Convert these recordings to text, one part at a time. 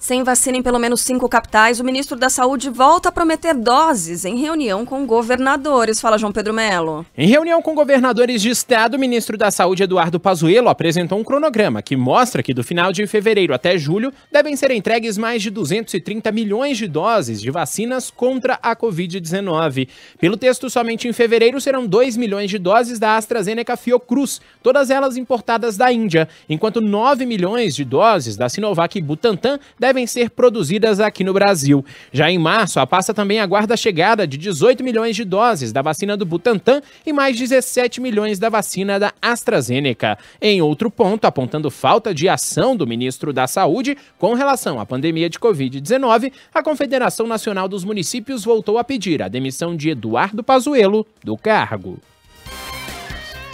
Sem vacina em pelo menos cinco capitais, o ministro da Saúde volta a prometer doses em reunião com governadores. Fala João Pedro Melo. Em reunião com governadores de estado, o ministro da Saúde Eduardo Pazuello apresentou um cronograma que mostra que do final de fevereiro até julho devem ser entregues mais de 230 milhões de doses de vacinas contra a Covid-19. Pelo texto, somente em fevereiro serão 2 milhões de doses da AstraZeneca Fiocruz, todas elas importadas da Índia, enquanto 9 milhões de doses da Sinovac e Butantan devem devem ser produzidas aqui no Brasil. Já em março, a pasta também aguarda a chegada de 18 milhões de doses da vacina do Butantan e mais 17 milhões da vacina da AstraZeneca. Em outro ponto, apontando falta de ação do ministro da Saúde com relação à pandemia de Covid-19, a Confederação Nacional dos Municípios voltou a pedir a demissão de Eduardo Pazuello do cargo.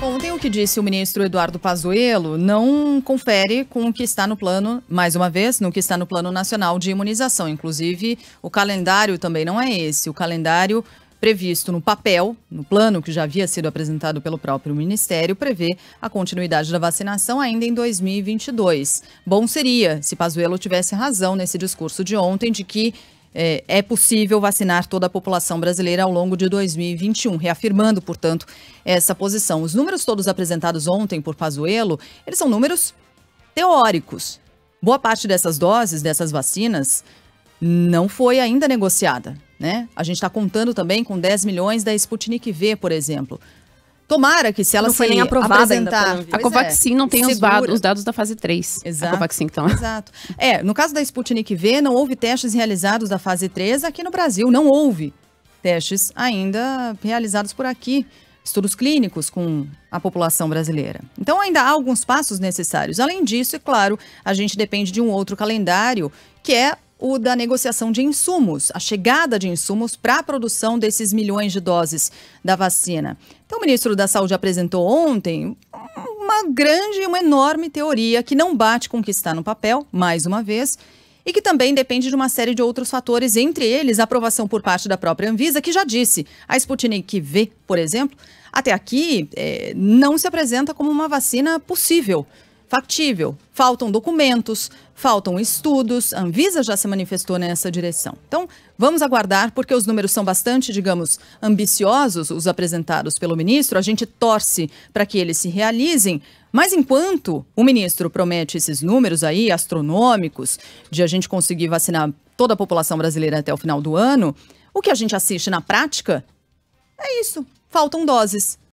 Ontem, o que disse o ministro Eduardo Pazuello não confere com o que está no plano, mais uma vez, no que está no Plano Nacional de Imunização. Inclusive, o calendário também não é esse. O calendário previsto no papel, no plano que já havia sido apresentado pelo próprio Ministério, prevê a continuidade da vacinação ainda em 2022. Bom seria se Pazuello tivesse razão nesse discurso de ontem de que é, é, possível vacinar toda a população brasileira ao longo de 2021, reafirmando, portanto, essa posição. Os números todos apresentados ontem por Pazuello, eles são números teóricos. Boa parte dessas doses, dessas vacinas, não foi ainda negociada, né? A gente está contando também com 10 milhões da Sputnik V, por exemplo. Tomara que se ela não se foi nem aprovada apresentar. Ainda a Covaxin é, não tem os dados, os dados, da fase 3. Exato. A Covaxin, então. Exato. É, no caso da Sputnik V, não houve testes realizados da fase 3 aqui no Brasil. Não houve testes ainda realizados por aqui. Estudos clínicos com a população brasileira. Então, ainda há alguns passos necessários. Além disso, é claro, a gente depende de um outro calendário, que é o da negociação de insumos, a chegada de insumos para a produção desses milhões de doses da vacina. Então, o ministro da Saúde apresentou ontem uma grande, uma enorme teoria que não bate com o que está no papel, mais uma vez, e que também depende de uma série de outros fatores, entre eles a aprovação por parte da própria Anvisa, que já disse, a Sputnik V, por exemplo, até aqui é, não se apresenta como uma vacina possível, factível, faltam documentos, faltam estudos. A Anvisa já se manifestou nessa direção. Então, vamos aguardar, porque os números são bastante, digamos, ambiciosos, os apresentados pelo ministro. A gente torce para que eles se realizem. Mas enquanto o ministro promete esses números aí, astronômicos, de a gente conseguir vacinar toda a população brasileira até o final do ano, o que a gente assiste na prática é isso: faltam doses.